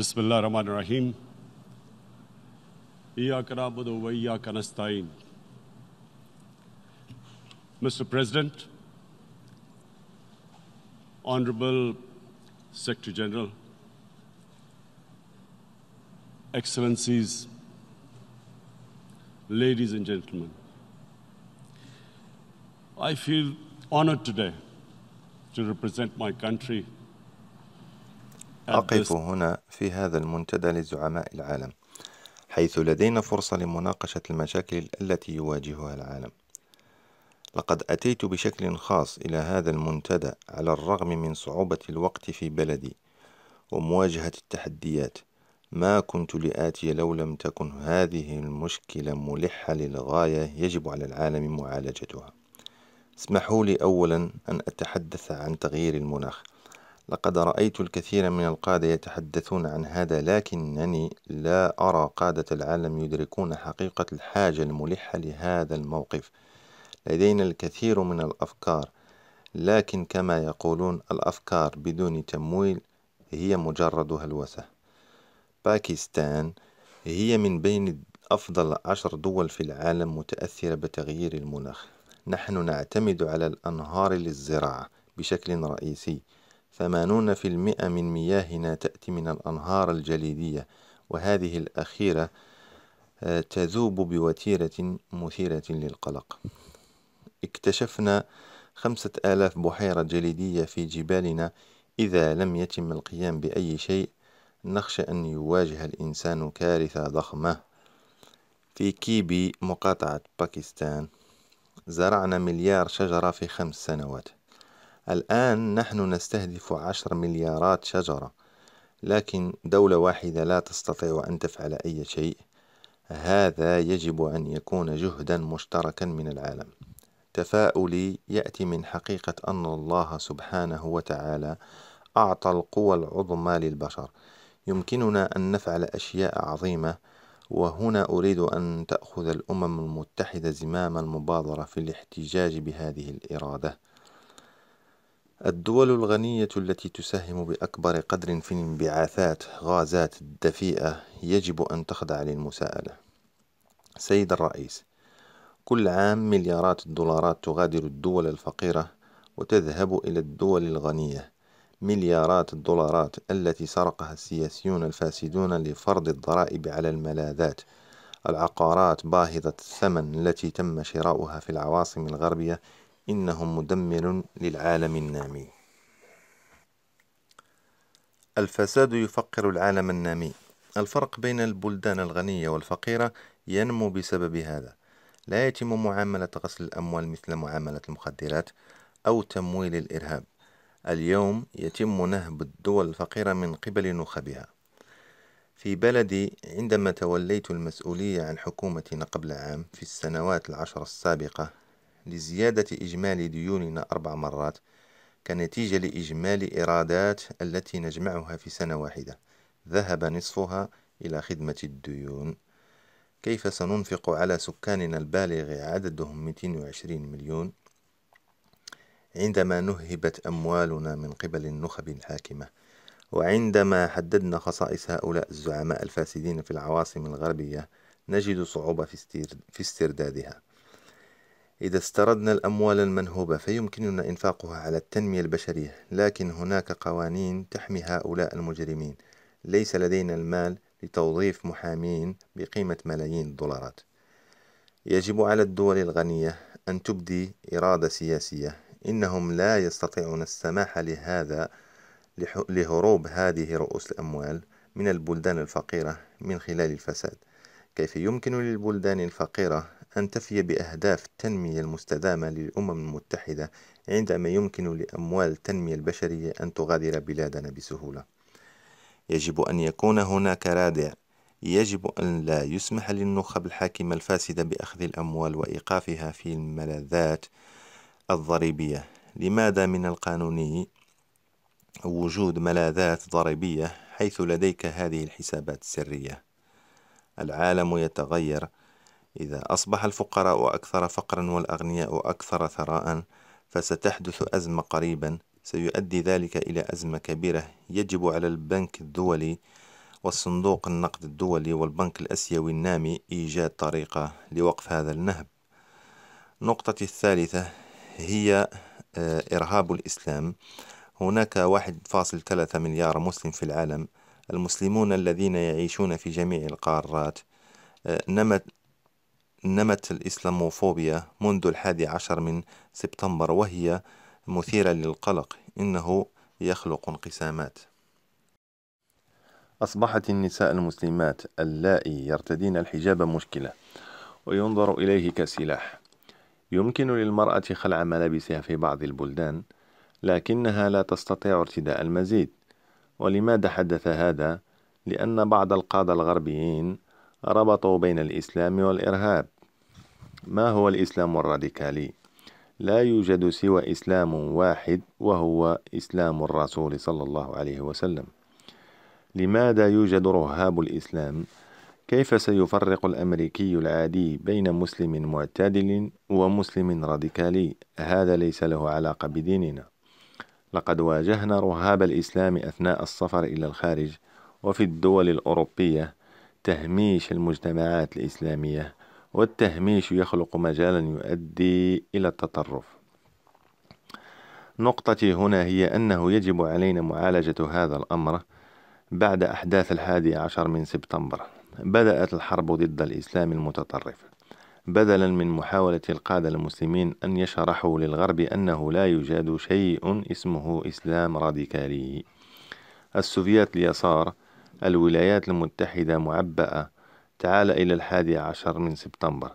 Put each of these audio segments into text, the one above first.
بسم الله الرحمن الرحيم إياك نعبد وإياك نستعين Mr. President, Honorable Secretary General, Excellencies, ladies and gentlemen, I feel honored today to represent my country أقف هنا في هذا المنتدى لزعماء العالم حيث لدينا فرصة لمناقشة المشاكل التي يواجهها العالم لقد أتيت بشكل خاص إلى هذا المنتدى على الرغم من صعوبة الوقت في بلدي ومواجهة التحديات ما كنت لآتي لو لم تكن هذه المشكلة ملحة للغاية يجب على العالم معالجتها اسمحوا لي أولا أن أتحدث عن تغيير المناخ لقد رأيت الكثير من القادة يتحدثون عن هذا لكنني لا أرى قادة العالم يدركون حقيقة الحاجة الملحة لهذا الموقف لدينا الكثير من الأفكار لكن كما يقولون الأفكار بدون تمويل هي مجرد هلوسة باكستان هي من بين أفضل عشر دول في العالم متأثرة بتغيير المناخ نحن نعتمد على الأنهار للزراعة بشكل رئيسي ثمانون في المئة من مياهنا تأتي من الأنهار الجليدية وهذه الأخيرة آه، تذوب بوتيرة مثيرة للقلق اكتشفنا خمسة آلاف بحيرة جليدية في جبالنا إذا لم يتم القيام بأي شيء نخشى أن يواجه الإنسان كارثة ضخمة في كيبي مقاطعة باكستان زرعنا مليار شجرة في خمس سنوات الآن نحن نستهدف عشر مليارات شجرة لكن دولة واحدة لا تستطيع أن تفعل أي شيء هذا يجب أن يكون جهدا مشتركا من العالم تفاؤلي يأتي من حقيقة أن الله سبحانه وتعالى أعطى القوى العظمى للبشر يمكننا أن نفعل أشياء عظيمة وهنا أريد أن تأخذ الأمم المتحدة زمام المبادرة في الاحتجاج بهذه الإرادة الدول الغنية التي تساهم بأكبر قدر في انبعاثات غازات الدفيئة يجب أن تخضع للمساءلة. سيد الرئيس، كل عام مليارات الدولارات تغادر الدول الفقيرة وتذهب إلى الدول الغنية. مليارات الدولارات التي سرقها السياسيون الفاسدون لفرض الضرائب على الملاذات. العقارات باهظة الثمن التي تم شراؤها في العواصم الغربية إنهم مدمر للعالم النامي الفساد يفقر العالم النامي الفرق بين البلدان الغنية والفقيرة ينمو بسبب هذا لا يتم معاملة غسل الأموال مثل معاملة المخدرات أو تمويل الإرهاب اليوم يتم نهب الدول الفقيرة من قبل نخبها في بلدي عندما توليت المسؤولية عن حكومتنا قبل عام في السنوات العشر السابقة لزيادة إجمالي ديوننا أربع مرات كنتيجة لإجمالي إيرادات التي نجمعها في سنة واحدة ذهب نصفها إلى خدمة الديون كيف سننفق على سكاننا البالغ عددهم 220 مليون عندما نهبت أموالنا من قبل النخب الحاكمة وعندما حددنا خصائص هؤلاء الزعماء الفاسدين في العواصم الغربية نجد صعوبة في استردادها إذا استردنا الأموال المنهوبة فيمكننا إنفاقها على التنمية البشرية، لكن هناك قوانين تحمي هؤلاء المجرمين، ليس لدينا المال لتوظيف محامين بقيمة ملايين الدولارات. يجب على الدول الغنية أن تبدي إرادة سياسية، إنهم لا يستطيعون السماح لهذا لهروب هذه رؤوس الأموال من البلدان الفقيرة من خلال الفساد. كيف يمكن للبلدان الفقيرة أن تفي بأهداف التنمية المستدامة للأمم المتحدة عندما يمكن لأموال التنمية البشرية أن تغادر بلادنا بسهولة. يجب أن يكون هناك رادع، يجب أن لا يسمح للنخب الحاكمة الفاسدة بأخذ الأموال وإيقافها في الملاذات الضريبية. لماذا من القانوني وجود ملاذات ضريبية حيث لديك هذه الحسابات السرية؟ العالم يتغير إذا أصبح الفقراء أكثر فقرا والأغنياء أكثر ثراء فستحدث أزمة قريبا سيؤدي ذلك إلى أزمة كبيرة يجب على البنك الدولي والصندوق النقد الدولي والبنك الأسيوي النامي إيجاد طريقة لوقف هذا النهب نقطة الثالثة هي آه، إرهاب الإسلام هناك 1.3 مليار مسلم في العالم المسلمون الذين يعيشون في جميع القارات آه، نمت نمت الإسلاموفوبيا منذ الحادي عشر من سبتمبر وهي مثيرة للقلق إنه يخلق انقسامات أصبحت النساء المسلمات اللائي يرتدين الحجاب مشكلة وينظر إليه كسلاح يمكن للمرأة خلع ملابسها في بعض البلدان لكنها لا تستطيع ارتداء المزيد ولماذا حدث هذا؟ لأن بعض القادة الغربيين ربطوا بين الإسلام والإرهاب ما هو الإسلام الراديكالي؟ لا يوجد سوى إسلام واحد وهو إسلام الرسول صلى الله عليه وسلم لماذا يوجد رهاب الإسلام؟ كيف سيفرق الأمريكي العادي بين مسلم معتدل ومسلم راديكالي؟ هذا ليس له علاقة بديننا لقد واجهنا رهاب الإسلام أثناء السفر إلى الخارج وفي الدول الأوروبية تهميش المجتمعات الإسلامية والتهميش يخلق مجالا يؤدي إلى التطرف نقطتي هنا هي أنه يجب علينا معالجة هذا الأمر بعد أحداث الحادي عشر من سبتمبر بدأت الحرب ضد الإسلام المتطرف بدلا من محاولة القادة المسلمين أن يشرحوا للغرب أنه لا يوجد شيء اسمه إسلام راديكالي السوفيات اليسار الولايات المتحدة معبأة تعال إلى الحادي عشر من سبتمبر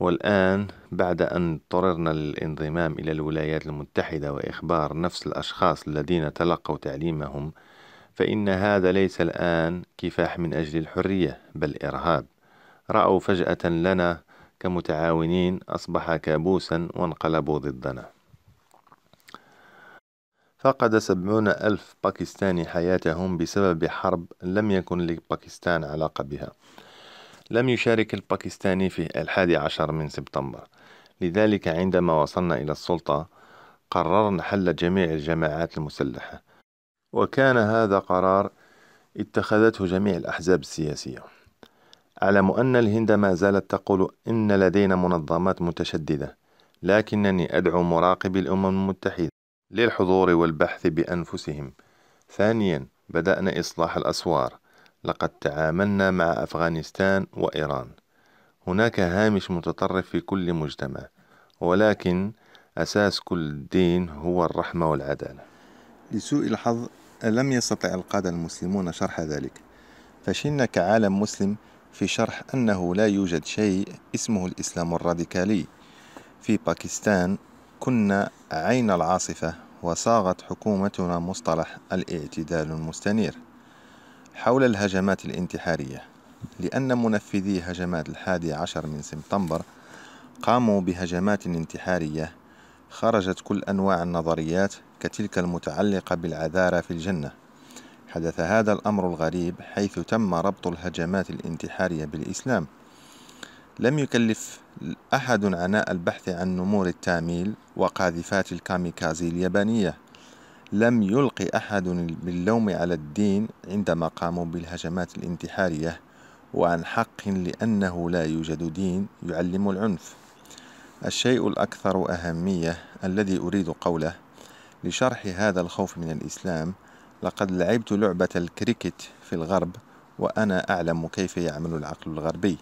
والآن بعد أن اضطررنا للانضمام إلى الولايات المتحدة وإخبار نفس الأشخاص الذين تلقوا تعليمهم فإن هذا ليس الآن كفاح من أجل الحرية بل إرهاب رأوا فجأة لنا كمتعاونين أصبح كابوسا وانقلبوا ضدنا فقد سبعون ألف باكستاني حياتهم بسبب حرب لم يكن لباكستان علاقة بها لم يشارك الباكستاني في الحادي عشر من سبتمبر لذلك عندما وصلنا إلى السلطة قررنا حل جميع الجماعات المسلحة وكان هذا قرار اتخذته جميع الأحزاب السياسية أعلم أن الهند ما زالت تقول إن لدينا منظمات متشددة لكنني أدعو مراقبي الأمم المتحدة للحضور والبحث بأنفسهم ثانيا بدأنا إصلاح الأسوار لقد تعاملنا مع أفغانستان وإيران هناك هامش متطرف في كل مجتمع ولكن أساس كل دين هو الرحمة والعدالة لسوء الحظ لم يستطع القادة المسلمون شرح ذلك فشلنا كعالم مسلم في شرح أنه لا يوجد شيء اسمه الإسلام الراديكالي في باكستان كنا عين العاصفة وصاغت حكومتنا مصطلح الاعتدال المستنير حول الهجمات الانتحارية لأن منفذي هجمات الحادي عشر من سبتمبر قاموا بهجمات انتحارية خرجت كل أنواع النظريات كتلك المتعلقة بالعذارة في الجنة حدث هذا الأمر الغريب حيث تم ربط الهجمات الانتحارية بالإسلام لم يكلف أحد عناء البحث عن نمور التاميل وقاذفات الكاميكازي اليابانية لم يلقي أحد باللوم على الدين عندما قاموا بالهجمات الانتحارية وعن حق لأنه لا يوجد دين يعلم العنف الشيء الأكثر أهمية الذي أريد قوله لشرح هذا الخوف من الإسلام لقد لعبت لعبة الكريكت في الغرب وأنا أعلم كيف يعمل العقل الغربي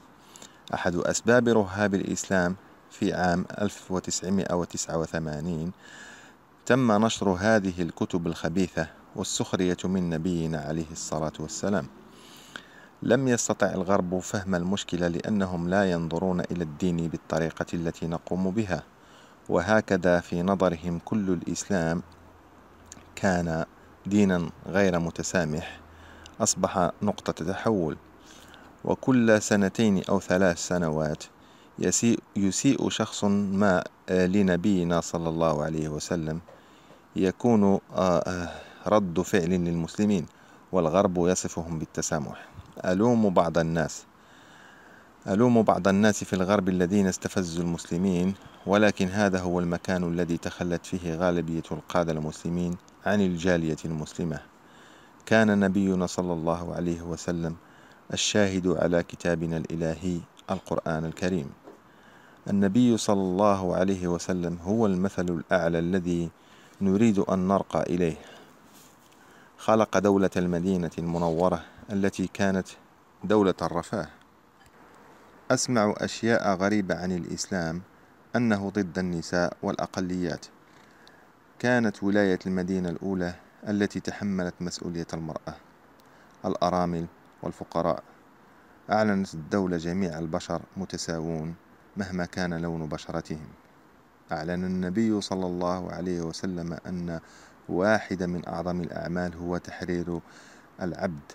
أحد أسباب رهاب الإسلام في عام 1989 تم نشر هذه الكتب الخبيثة والسخرية من نبينا عليه الصلاة والسلام لم يستطع الغرب فهم المشكلة لأنهم لا ينظرون إلى الدين بالطريقة التي نقوم بها وهكذا في نظرهم كل الإسلام كان دينا غير متسامح أصبح نقطة تحول وكل سنتين أو ثلاث سنوات يسيء, يسيء شخص ما لنبينا صلى الله عليه وسلم يكون آه، آه، رد فعل للمسلمين والغرب يصفهم بالتسامح ألوم بعض الناس ألوم بعض الناس في الغرب الذين استفزوا المسلمين ولكن هذا هو المكان الذي تخلت فيه غالبية القادة المسلمين عن الجالية المسلمة كان نبينا صلى الله عليه وسلم الشاهد على كتابنا الإلهي القرآن الكريم النبي صلى الله عليه وسلم هو المثل الأعلى الذي نريد أن نرقى إليه خلق دولة المدينة المنورة التي كانت دولة الرفاه أسمع أشياء غريبة عن الإسلام أنه ضد النساء والأقليات كانت ولاية المدينة الأولى التي تحملت مسؤولية المرأة الأرامل والفقراء أعلنت الدولة جميع البشر متساوون مهما كان لون بشرتهم أعلن النبي صلى الله عليه وسلم أن واحدة من أعظم الأعمال هو تحرير العبد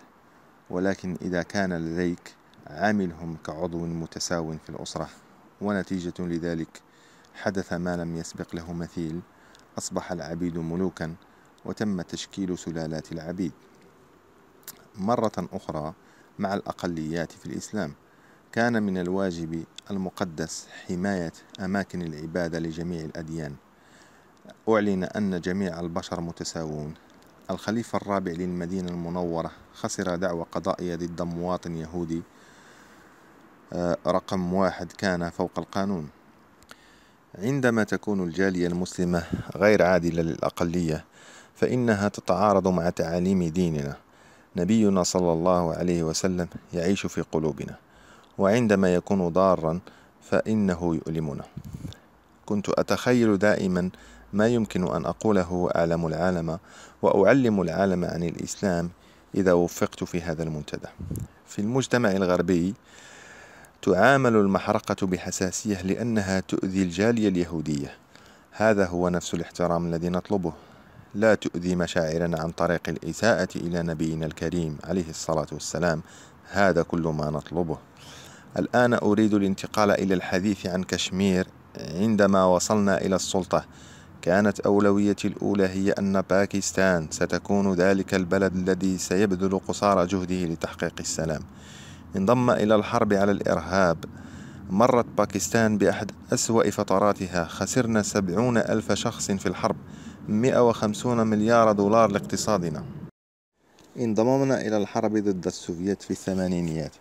ولكن إذا كان لديك عاملهم كعضو متساو في الأسرة ونتيجة لذلك حدث ما لم يسبق له مثيل أصبح العبيد ملوكا وتم تشكيل سلالات العبيد مرة أخرى مع الأقليات في الإسلام كان من الواجب المقدس حماية أماكن العبادة لجميع الأديان أعلن أن جميع البشر متساوون الخليفة الرابع للمدينة المنورة خسر دعوى قضائية ضد مواطن يهودي آه، رقم واحد كان فوق القانون عندما تكون الجالية المسلمة غير عادلة للأقلية فإنها تتعارض مع تعاليم ديننا نبينا صلى الله عليه وسلم يعيش في قلوبنا وعندما يكون ضارا فإنه يؤلمنا كنت أتخيل دائما ما يمكن أن أقوله وأعلم العالم وأعلم العالم عن الإسلام إذا وفقت في هذا المنتدى في المجتمع الغربي تعامل المحرقة بحساسية لأنها تؤذي الجالية اليهودية هذا هو نفس الاحترام الذي نطلبه لا تؤذي مشاعرنا عن طريق الإساءة إلى نبينا الكريم عليه الصلاة والسلام هذا كل ما نطلبه الآن أريد الانتقال إلى الحديث عن كشمير عندما وصلنا إلى السلطة كانت أولويتي الأولى هي أن باكستان ستكون ذلك البلد الذي سيبذل قصارى جهده لتحقيق السلام انضم إلى الحرب على الإرهاب مرت باكستان بأحد أسوأ فتراتها خسرنا سبعون ألف شخص في الحرب 150 مليار دولار لاقتصادنا انضممنا إلى الحرب ضد السوفيت في الثمانينيات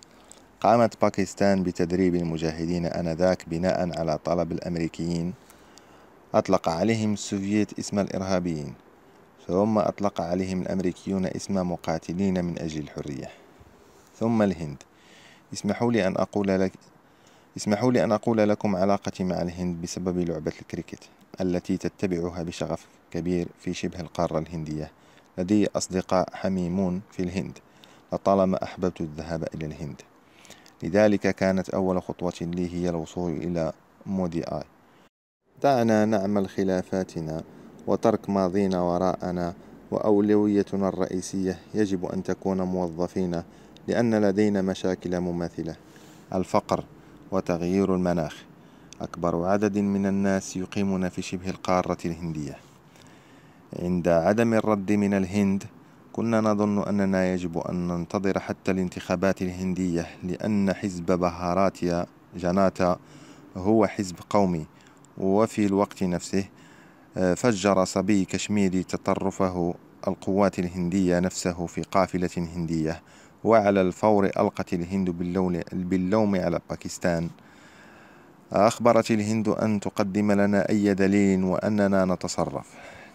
قامت باكستان بتدريب المجاهدين آنذاك بناء على طلب الأمريكيين أطلق عليهم السوفييت اسم الإرهابيين ثم أطلق عليهم الأمريكيون اسم مقاتلين من أجل الحرية ثم الهند اسمحوا لي أن أقول لك اسمحوا لي أن أقول لكم علاقتي مع الهند بسبب لعبة الكريكت التي تتبعها بشغف كبير في شبه القارة الهندية لدي أصدقاء حميمون في الهند لطالما أحببت الذهاب إلى الهند لذلك كانت أول خطوة لي هي الوصول إلى مودي آي دعنا نعمل خلافاتنا وترك ماضينا وراءنا وأولويتنا الرئيسية يجب أن تكون موظفين لأن لدينا مشاكل مماثلة الفقر وتغيير المناخ أكبر عدد من الناس يقيمون في شبه القارة الهندية عند عدم الرد من الهند كنا نظن أننا يجب أن ننتظر حتى الانتخابات الهندية لأن حزب بهاراتيا جناتا هو حزب قومي وفي الوقت نفسه آه، فجر صبي كشميري تطرفه القوات الهندية نفسه في قافلة هندية وعلى الفور ألقت الهند باللوم على باكستان أخبرت الهند أن تقدم لنا أي دليل وأننا نتصرف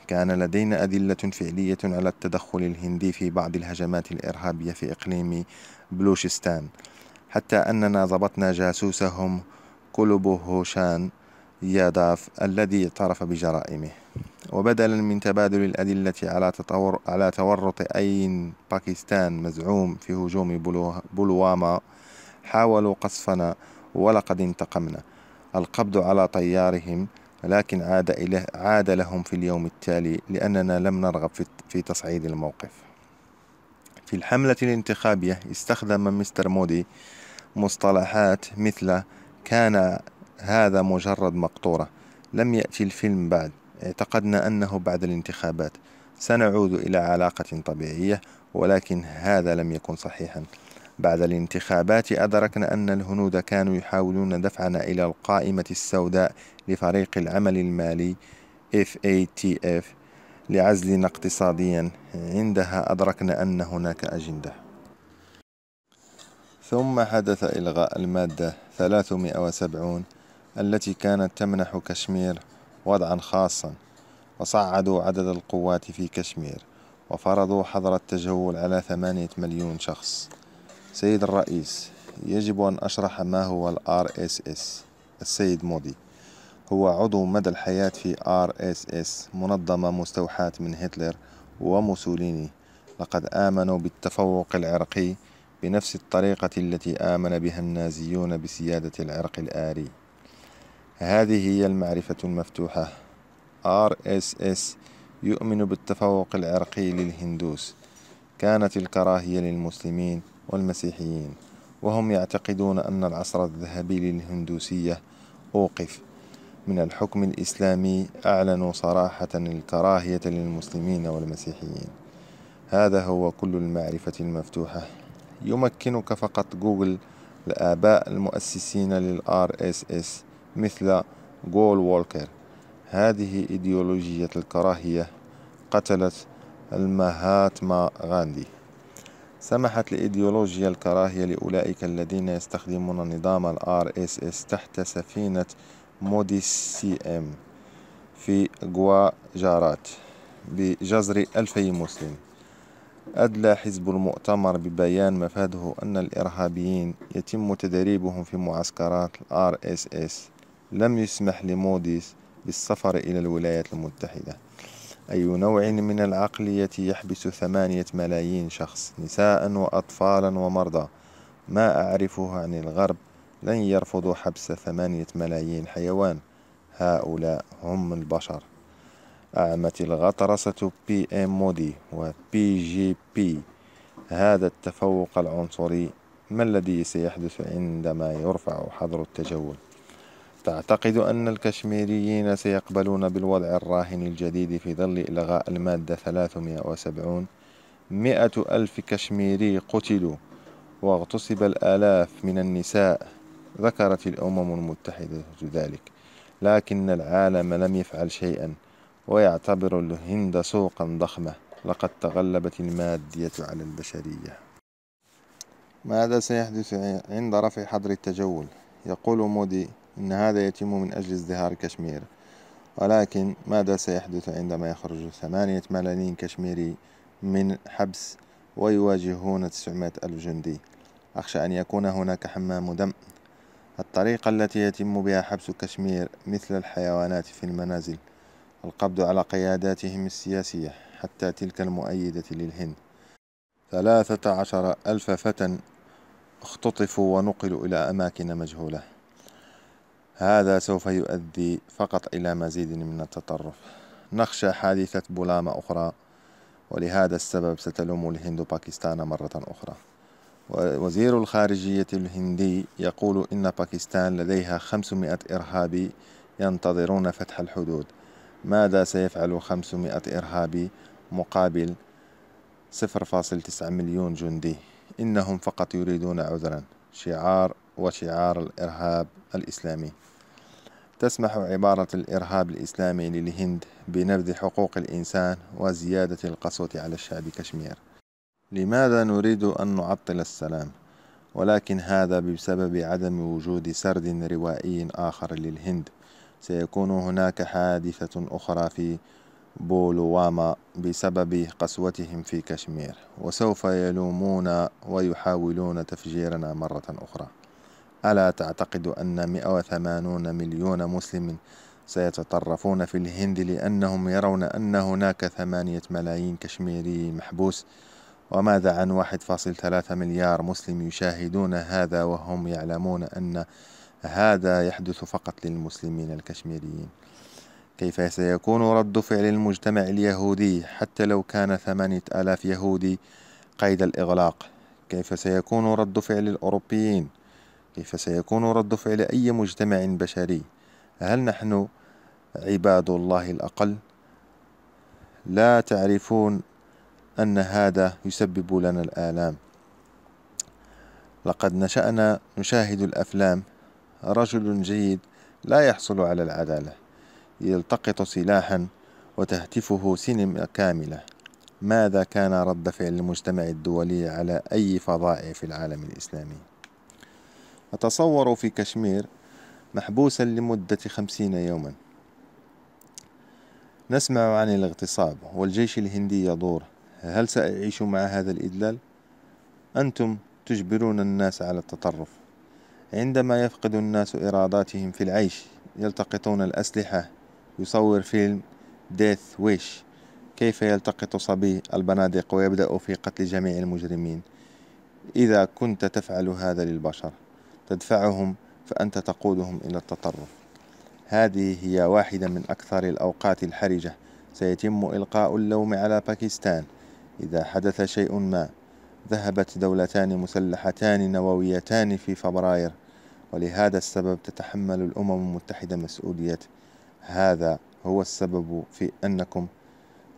كان لدينا أدلة فعلية على التدخل الهندي في بعض الهجمات الإرهابية في إقليم بلوشستان حتى أننا ضبطنا جاسوسهم كلبو هوشان ياداف الذي اعترف بجرائمه وبدلا من تبادل الأدلة على تطور على تورط أي باكستان مزعوم في هجوم بلواما حاولوا قصفنا ولقد انتقمنا القبض على طيارهم لكن عاد إله عاد لهم في اليوم التالي لأننا لم نرغب في تصعيد الموقف في الحملة الانتخابية استخدم مستر مودي مصطلحات مثل كان هذا مجرد مقطورة لم يأتي الفيلم بعد اعتقدنا أنه بعد الانتخابات سنعود إلى علاقة طبيعية ولكن هذا لم يكن صحيحا بعد الانتخابات أدركنا أن الهنود كانوا يحاولون دفعنا إلى القائمة السوداء لفريق العمل المالي FATF لعزلنا اقتصاديا عندها أدركنا أن هناك أجندة ثم حدث إلغاء المادة 370 التي كانت تمنح كشمير وضعا خاصا وصعدوا عدد القوات في كشمير وفرضوا حظر التجول على ثمانية مليون شخص سيد الرئيس يجب أن أشرح ما هو الـ RSS السيد مودي هو عضو مدى الحياة في RSS منظمة مستوحاة من هتلر وموسوليني لقد آمنوا بالتفوق العرقي بنفس الطريقة التي آمن بها النازيون بسيادة العرق الآري هذه هي المعرفة المفتوحة RSS يؤمن بالتفوق العرقي للهندوس كانت الكراهية للمسلمين والمسيحيين وهم يعتقدون أن العصر الذهبي للهندوسية أوقف من الحكم الإسلامي أعلنوا صراحة الكراهية للمسلمين والمسيحيين هذا هو كل المعرفة المفتوحة يمكنك فقط جوجل الآباء المؤسسين للآر اس اس مثل جول وولكر هذه إيديولوجية الكراهية قتلت المهاتما غاندي سمحت الإيديولوجيا الكراهية لأولئك الذين يستخدمون نظام اس RSS تحت سفينة مودي سي ام في غواجارات بجزر ألفي مسلم أدلى حزب المؤتمر ببيان مفاده أن الإرهابيين يتم تدريبهم في معسكرات اس RSS لم يسمح لموديس بالسفر إلى الولايات المتحدة أي نوع من العقلية يحبس ثمانية ملايين شخص نساء وأطفالا ومرضى ما أعرفه عن الغرب لن يرفضوا حبس ثمانية ملايين حيوان هؤلاء هم البشر أعمت الغطرسة بي ام مودي وبي جي بي هذا التفوق العنصري ما الذي سيحدث عندما يرفع حظر التجول تعتقد أن الكشميريين سيقبلون بالوضع الراهن الجديد في ظل إلغاء المادة 370 مئة ألف كشميري قتلوا واغتصب الآلاف من النساء ذكرت الأمم المتحدة ذلك لكن العالم لم يفعل شيئا ويعتبر الهند سوقا ضخمة لقد تغلبت المادية على البشرية ماذا سيحدث عند رفع حظر التجول؟ يقول مودي إن هذا يتم من أجل ازدهار كشمير ولكن ماذا سيحدث عندما يخرج ثمانية ملايين كشميري من حبس ويواجهون تسعمائة ألف جندي أخشى أن يكون هناك حمام دم الطريقة التي يتم بها حبس كشمير مثل الحيوانات في المنازل القبض على قياداتهم السياسية حتى تلك المؤيدة للهند ثلاثة عشر ألف فتى اختطفوا ونقلوا إلى أماكن مجهولة هذا سوف يؤدي فقط إلى مزيد من التطرف نخشى حادثة بولامة أخرى ولهذا السبب ستلوم الهند باكستان مرة أخرى وزير الخارجية الهندي يقول إن باكستان لديها 500 إرهابي ينتظرون فتح الحدود ماذا سيفعل 500 إرهابي مقابل 0.9 مليون جندي إنهم فقط يريدون عذرا شعار وشعار الإرهاب الإسلامي تسمح عبارة الإرهاب الإسلامي للهند بنبذ حقوق الإنسان وزيادة القسوة على الشعب كشمير لماذا نريد أن نعطل السلام؟ ولكن هذا بسبب عدم وجود سرد روائي آخر للهند سيكون هناك حادثة أخرى في بولواما بسبب قسوتهم في كشمير وسوف يلومون ويحاولون تفجيرنا مرة أخرى ألا تعتقد أن 180 مليون مسلم سيتطرفون في الهند لأنهم يرون أن هناك ثمانية ملايين كشميري محبوس وماذا عن 1.3 مليار مسلم يشاهدون هذا وهم يعلمون أن هذا يحدث فقط للمسلمين الكشميريين كيف سيكون رد فعل المجتمع اليهودي حتى لو كان ثمانية آلاف يهودي قيد الإغلاق كيف سيكون رد فعل الأوروبيين كيف سيكون رد فعل أي مجتمع بشري هل نحن عباد الله الأقل لا تعرفون أن هذا يسبب لنا الآلام لقد نشأنا نشاهد الأفلام رجل جيد لا يحصل على العدالة يلتقط سلاحا وتهتفه سينما كاملة ماذا كان رد فعل المجتمع الدولي على أي فضائع في العالم الإسلامي؟ أتصور في كشمير محبوسا لمدة خمسين يوما نسمع عن الاغتصاب والجيش الهندي يدور هل سأعيش مع هذا الإدلال؟ أنتم تجبرون الناس على التطرف عندما يفقد الناس إراداتهم في العيش يلتقطون الأسلحة يصور فيلم ديث ويش كيف يلتقط صبي البنادق ويبدأ في قتل جميع المجرمين إذا كنت تفعل هذا للبشر تدفعهم فأنت تقودهم إلى التطرف هذه هي واحدة من أكثر الأوقات الحرجة سيتم إلقاء اللوم على باكستان إذا حدث شيء ما ذهبت دولتان مسلحتان نوويتان في فبراير ولهذا السبب تتحمل الأمم المتحدة مسؤولية هذا هو السبب في أنكم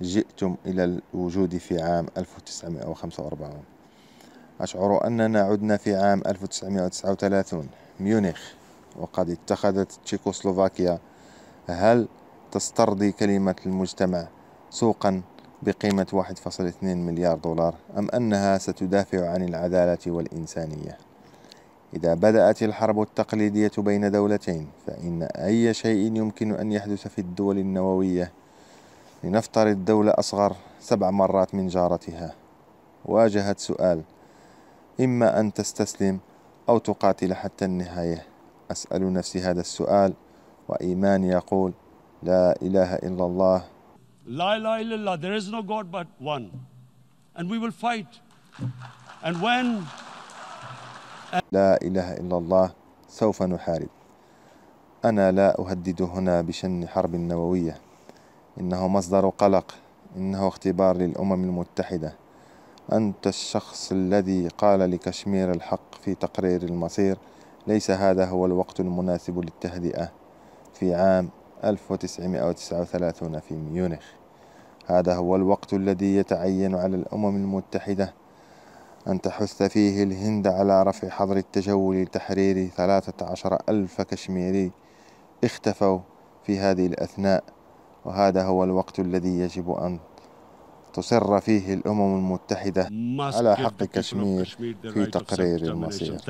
جئتم إلى الوجود في عام 1945 أشعر أننا عدنا في عام 1939 ميونخ وقد اتخذت تشيكوسلوفاكيا هل تسترضي كلمة المجتمع سوقا بقيمة 1.2 مليار دولار أم أنها ستدافع عن العدالة والإنسانية؟ إذا بدأت الحرب التقليدية بين دولتين فإن أي شيء يمكن أن يحدث في الدول النووية لنفترض دولة أصغر سبع مرات من جارتها واجهت سؤال إما أن تستسلم أو تقاتل حتى النهاية أسأل نفسي هذا السؤال وإيماني يقول لا إله إلا الله لا إله إلا الله there is no God but one and we will fight and when لا إله إلا الله سوف نحارب أنا لا أهدد هنا بشن حرب نووية إنه مصدر قلق إنه اختبار للأمم المتحدة أنت الشخص الذي قال لكشمير الحق في تقرير المصير ليس هذا هو الوقت المناسب للتهدئة في عام 1939 في ميونخ هذا هو الوقت الذي يتعين على الأمم المتحدة أن تحث فيه الهند على رفع حظر التجول لتحرير 13 ألف كشميري اختفوا في هذه الأثناء وهذا هو الوقت الذي يجب أن تصر فيه الأمم المتحدة على حق كشمير في تقرير المصير